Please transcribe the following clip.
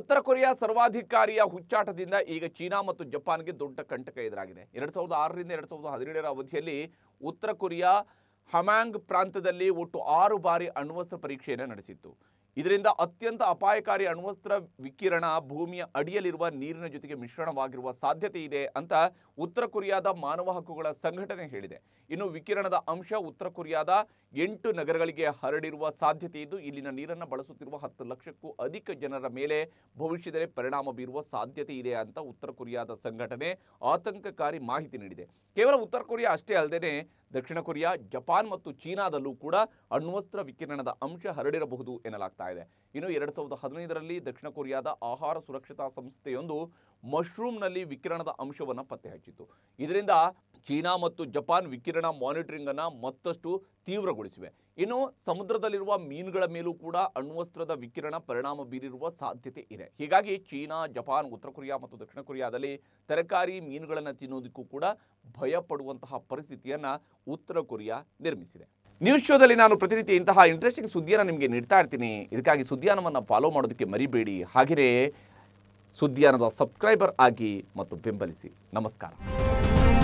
ಉತ್ತರ ಕೊರಿಯಾ ಸರ್ವಾಧಿಕಾರಿಯ ಹುಚ್ಚಾಟದಿಂದ ಈಗ ಚೀನಾ ಮತ್ತು ಜಪಾನ್ಗೆ ದೊಡ್ಡ ಕಂಟಕ ಎದುರಾಗಿದೆ ಎರಡ್ ಸಾವಿರದ ಆರರಿಂದ ಎರಡ್ ಸಾವಿರದ ಹದಿನೇಳರ ಅವಧಿಯಲ್ಲಿ ಉತ್ತರ ಕೊರಿಯಾ ಹಮ್ಯಾಂಗ್ ಪ್ರಾಂತ್ಯದಲ್ಲಿ ಒಟ್ಟು ಆರು ಬಾರಿ ಅಣ್ವಸ್ತ್ರ ಪರೀಕ್ಷೆಯನ್ನು ನಡೆಸಿತ್ತು ಇದರಿಂದ ಅತ್ಯಂತ ಅಪಾಯಕಾರಿ ಅಣ್ವಸ್ತ್ರ ವಿಕಿರಣ ಭೂಮಿಯ ಅಡಿಯಲ್ಲಿರುವ ನೀರಿನ ಜೊತೆಗೆ ಮಿಶ್ರಣವಾಗಿರುವ ಸಾಧ್ಯತೆ ಇದೆ ಅಂತ ಉತ್ತರ ಕೊರಿಯಾದ ಮಾನವ ಹಕ್ಕುಗಳ ಸಂಘಟನೆ ಹೇಳಿದೆ ಇನ್ನು ವಿಕಿರಣದ ಅಂಶ ಉತ್ತರ ಕೊರಿಯಾದ ಎಂಟು ನಗರಗಳಿಗೆ ಹರಡಿರುವ ಸಾಧ್ಯತೆ ಇದ್ದು ಇಲ್ಲಿನ ನೀರನ್ನು ಬಳಸುತ್ತಿರುವ ಹತ್ತು ಲಕ್ಷಕ್ಕೂ ಅಧಿಕ ಜನರ ಮೇಲೆ ಭವಿಷ್ಯದಲ್ಲಿ ಪರಿಣಾಮ ಬೀರುವ ಸಾಧ್ಯತೆ ಇದೆ ಅಂತ ಉತ್ತರ ಕೊರಿಯಾದ ಸಂಘಟನೆ ಆತಂಕಕಾರಿ ಮಾಹಿತಿ ನೀಡಿದೆ ಕೇವಲ ಉತ್ತರ ಕೊರಿಯಾ ಅಷ್ಟೇ ಅಲ್ಲದೆ ದಕ್ಷಿಣ ಕೊರಿಯಾ ಜಪಾನ್ ಮತ್ತು ಚೀನಾದಲ್ಲೂ ಕೂಡ ಅಣ್ವಸ್ತ್ರ ವಿಕಿರಣದ ಅಂಶ ಹರಡಿರಬಹುದು ಎನ್ನಲಾಗ್ತಾ ಇದೆ ಇನ್ನು ಎರಡು ಸಾವಿರದ ಹದಿನೈದರಲ್ಲಿ ದಕ್ಷಿಣ ಕೊರಿಯಾದ ಆಹಾರ ಸುರಕ್ಷತಾ ಸಂಸ್ಥೆಯೊಂದು ಮಶ್ರೂಮ್ನಲ್ಲಿ ವಿಕಿರಣದ ಅಂಶವನ್ನು ಪತ್ತೆ ಹಚ್ಚಿತ್ತು ಇದರಿಂದ ಚೀನಾ ಮತ್ತು ಜಪಾನ್ ವಿಕಿರಣ ಮಾನಿಟರಿಂಗನ್ನು ಮತ್ತಷ್ಟು ತೀವ್ರಗೊಳಿಸಿವೆ ಇನ್ನು ಸಮುದ್ರದಲ್ಲಿರುವ ಮೀನುಗಳ ಮೇಲೂ ಕೂಡ ಅಣ್ವಸ್ತ್ರದ ವಿಕಿರಣ ಪರಿಣಾಮ ಬೀರಿರುವ ಸಾಧ್ಯತೆ ಇದೆ ಹೀಗಾಗಿ ಚೀನಾ ಜಪಾನ್ ಉತ್ತರ ಕೊರಿಯಾ ಮತ್ತು ದಕ್ಷಿಣ ಕೊರಿಯಾದಲ್ಲಿ ತರಕಾರಿ ಮೀನುಗಳನ್ನು ತಿನ್ನೋದಕ್ಕೂ ಕೂಡ ಭಯಪಡುವಂತಹ ಪರಿಸ್ಥಿತಿಯನ್ನು ಉತ್ತರ ಕೊರಿಯಾ ನಿರ್ಮಿಸಿದೆ ನ್ಯೂಸ್ ಶೋದಲ್ಲಿ ನಾನು ಪ್ರತಿನಿತ್ಯ ಇಂತಹ ಇಂಟ್ರೆಸ್ಟಿಂಗ್ ಸುದ್ದಿಯನ್ನು ನಿಮಗೆ ನೀಡ್ತಾ ಇರ್ತೀನಿ ಇದಕ್ಕಾಗಿ ಸುದ್ದಿಯಾನವನ್ನು ಫಾಲೋ ಮಾಡೋದಕ್ಕೆ ಮರಿಬೇಡಿ ಹಾಗೆಯೇ ಸುದ್ದಿಯಾನದ ಸಬ್ಸ್ಕ್ರೈಬರ್ ಆಗಿ ಮತ್ತು ಬೆಂಬಲಿಸಿ ನಮಸ್ಕಾರ